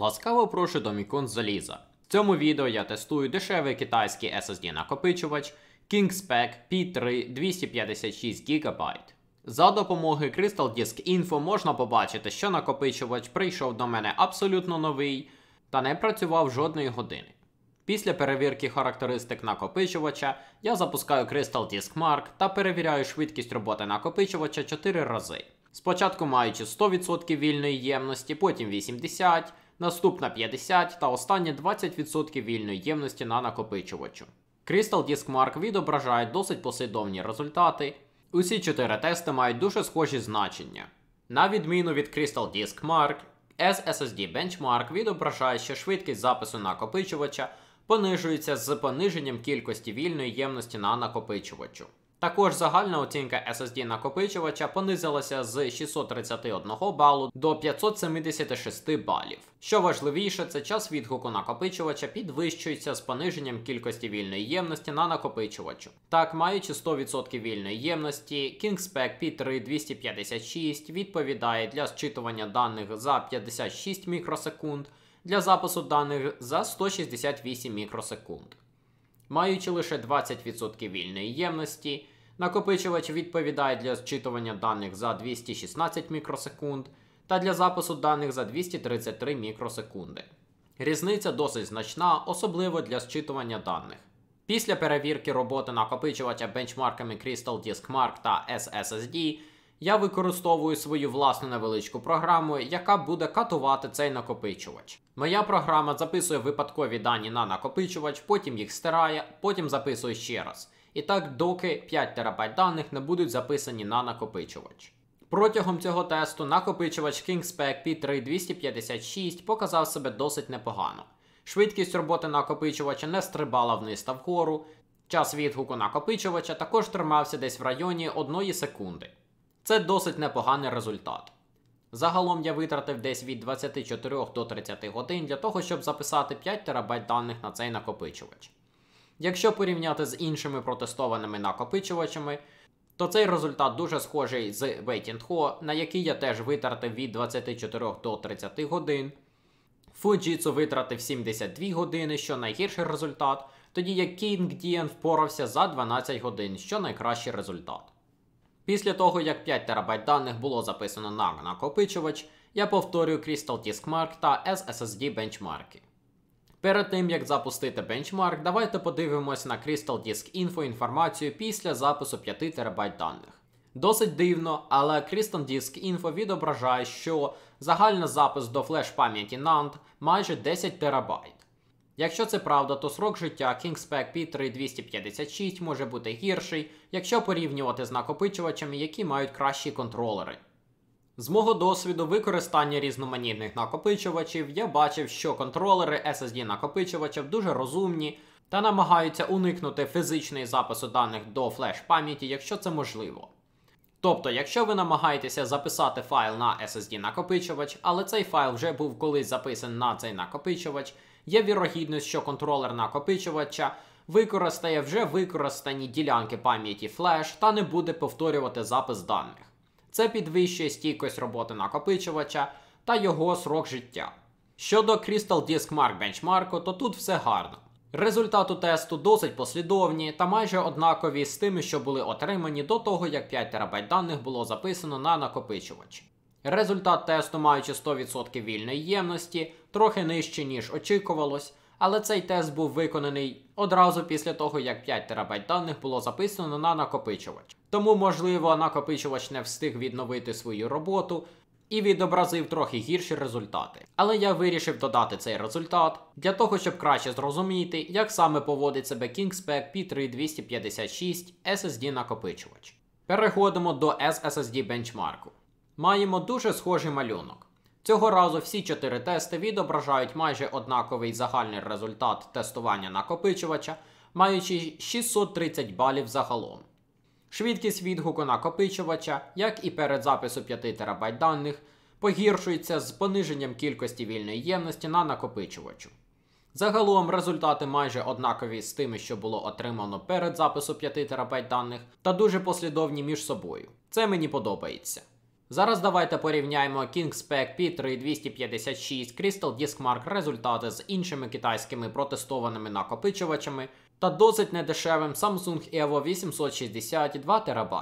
Ласкаво прошу до заліза. В цьому відео я тестую дешевий китайський SSD-накопичувач KingSpec P3 256 GB. За допомогою Crystal Disk Info можна побачити, що накопичувач прийшов до мене абсолютно новий та не працював жодної години. Після перевірки характеристик накопичувача я запускаю Crystal Disk Mark та перевіряю швидкість роботи накопичувача 4 рази. Спочатку маючи 100% вільної ємності, потім 80%, наступна 50 та останні 20% вільної ємності на накопичувачу. Crystal Disk Mark відображає досить послідовні результати. Усі чотири тести мають дуже схожі значення. На відміну від Crystal Disk Mark, SSD Benchmark відображає, що швидкість запису накопичувача понижується з пониженням кількості вільної ємності на накопичувачу. Також загальна оцінка SSD накопичувача понизилася з 631 балу до 576 балів. Що важливіше, це час відгуку накопичувача підвищується з пониженням кількості вільної ємності на накопичувачу. Так, маючи 100% вільної ємності, KingSpec P3 256 відповідає для зчитування даних за 56 мікросекунд, для запису даних за 168 мікросекунд. Маючи лише 20% вільної ємності, Накопичувач відповідає для зчитування даних за 216 мікросекунд та для запису даних за 233 мікросекунди. Різниця досить значна, особливо для зчитування даних. Після перевірки роботи накопичувача бенчмарками Crystal Disk Mark та SSSD я використовую свою власну невеличку програму, яка буде катувати цей накопичувач. Моя програма записує випадкові дані на накопичувач, потім їх стирає, потім записує ще раз і так доки 5 ТБ даних не будуть записані на накопичувач. Протягом цього тесту накопичувач KingSpec P3256 показав себе досить непогано. Швидкість роботи накопичувача не стрибала вниз та вгору. Час відгуку накопичувача також тримався десь в районі 1 секунди. Це досить непоганий результат. Загалом я витратив десь від 24 до 30 годин для того, щоб записати 5 терабайт даних на цей накопичувач. Якщо порівняти з іншими протестованими накопичувачами, то цей результат дуже схожий з Ho, на який я теж витратив від 24 до 30 годин. Fujitsu витратив 72 години, що найгірший результат, тоді як KingDN впорався за 12 годин, що найкращий результат. Після того, як 5 ТБ даних було записано на накопичувач, я повторюю Crystal Disk Mark та SSD бенчмарки. Перед тим як запустити бенчмарк, давайте подивимось на Crystal Disk Info інформацію після запису 5 ТБ даних. Досить дивно, але Crystal Disk Info відображає, що загальний запис до флеш пам'яті NAND майже 10 ТБ. Якщо це правда, то срок життя KingSpec P3256 може бути гірший, якщо порівнювати з накопичувачами, які мають кращі контролери. З мого досвіду використання різноманітних накопичувачів я бачив, що контролери SSD накопичувачів дуже розумні та намагаються уникнути фізичний запису даних до флеш пам'яті, якщо це можливо. Тобто, якщо ви намагаєтеся записати файл на SSD накопичувач, але цей файл вже був колись записаний на цей накопичувач, є вірогідність, що контролер накопичувача використає вже використані ділянки пам'яті флеш та не буде повторювати запис даних. Це підвищує стійкость роботи накопичувача та його срок життя. Щодо Crystal Disk Mark Benchmark, то тут все гарно. Результати тесту досить послідовні та майже однакові з тими, що були отримані до того, як 5 ТБ даних було записано на накопичувач. Результат тесту, маючи 100% вільної ємності, трохи нижче, ніж очікувалось, але цей тест був виконаний одразу після того, як 5 терабайт даних було записано на накопичувач. Тому, можливо, накопичувач не встиг відновити свою роботу і відобразив трохи гірші результати. Але я вирішив додати цей результат для того, щоб краще зрозуміти, як саме поводить себе KingSpec P3256 SSD накопичувач. Переходимо до SSD бенчмарку. Маємо дуже схожий малюнок. Цього разу всі чотири тести відображають майже однаковий загальний результат тестування накопичувача, маючи 630 балів загалом. Швидкість відгуку накопичувача, як і перед запису 5 ТБ даних, погіршується з пониженням кількості вільної ємності на накопичувачу. Загалом результати майже однакові з тими, що було отримано перед записом 5 ТБ даних, та дуже послідовні між собою. Це мені подобається. Зараз давайте порівняємо KingSpec P3256 Crystal Diskmark результати з іншими китайськими протестованими накопичувачами та досить недешевим Samsung Evo 860 2 ТБ.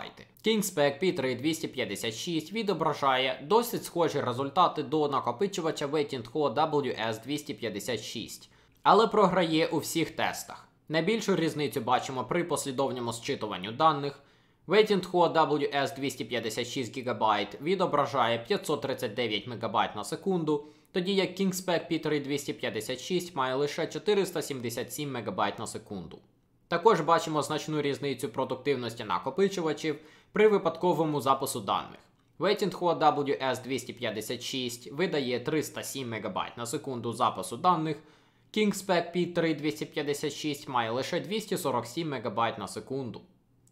KingSpec P3256 відображає досить схожі результати до накопичувача Waiting.ho WS256, але програє у всіх тестах. Найбільшу різницю бачимо при послідовньому зчитуванні даних. Ho WS256 GB відображає 539 МБ на секунду, тоді як Kingspec P3 256 має лише 477 МБ на секунду. Також бачимо значну різницю продуктивності накопичувачів при випадковому запису даних. Ho WS256 видає 307 МБ на секунду запису даних. Kingspec P3 256 має лише 247 МБ на секунду.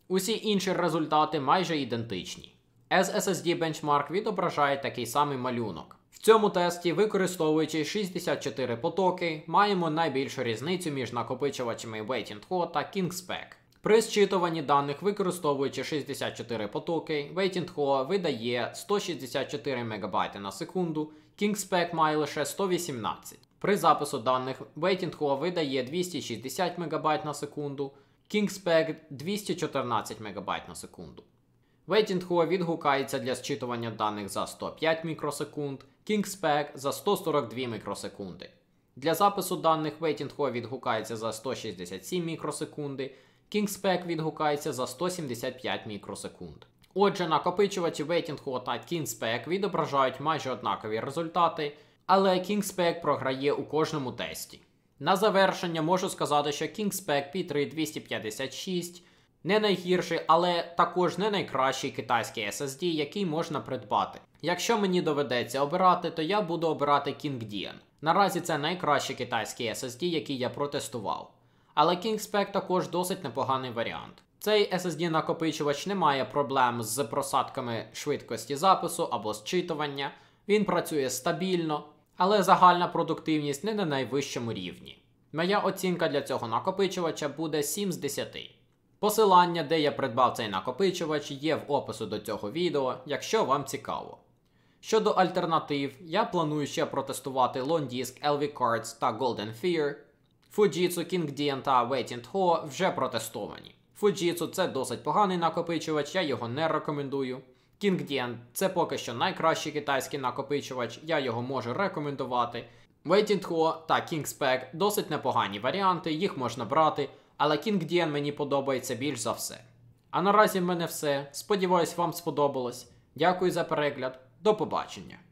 Усі інші результати майже ідентичні. SSSD Benchmark відображає такий самий малюнок. В цьому тесті, використовуючи 64 потоки, маємо найбільшу різницю між накопичувачами WaitingHo та KingSpec. При зчитуванні даних, використовуючи 64 потоки, WaitingHo видає 164 МБ на секунду, KingSpec має лише 118. При запису даних WaitingHo видає 260 МБ на секунду. Kingspec 214 МБ на секунду. Вейтінгхо відгукається для зчитування даних за 105 мікросекунд, Kingspec за 142 мікросекунди. Для запису даних Вейтінгхо відгукається за 167 мікросекунди, Kingspec відгукається за 175 мікросекунд. Отже, накопичувачі Вейтінгхо та Kingspec відображають майже однакові результати, але Kingspec програє у кожному тесті. На завершення можу сказати, що Kingspec P3 256 не найгірший, але також не найкращий китайський SSD, який можна придбати. Якщо мені доведеться обирати, то я буду обирати KingDian. Наразі це найкращий китайський SSD, який я протестував. Але KingSpec також досить непоганий варіант. Цей SSD-накопичувач не має проблем з просадками швидкості запису або зчитування, він працює стабільно, але загальна продуктивність не на найвищому рівні. Моя оцінка для цього накопичувача буде 7 з 10. Посилання, де я придбав цей накопичувач, є в опису до цього відео, якщо вам цікаво. Щодо альтернатив, я планую ще протестувати Londisc, LV Cards та Golden Fear. Fujitsu, Kingdian та Waiting Ho вже протестовані. Fujitsu це досить поганий накопичувач, я його не рекомендую. KingDian – це поки що найкращий китайський накопичувач, я його можу рекомендувати. Waiting.ho та KingSpec – досить непогані варіанти, їх можна брати, але KingDian мені подобається більш за все. А наразі в мене все. Сподіваюсь, вам сподобалось. Дякую за перегляд, до побачення.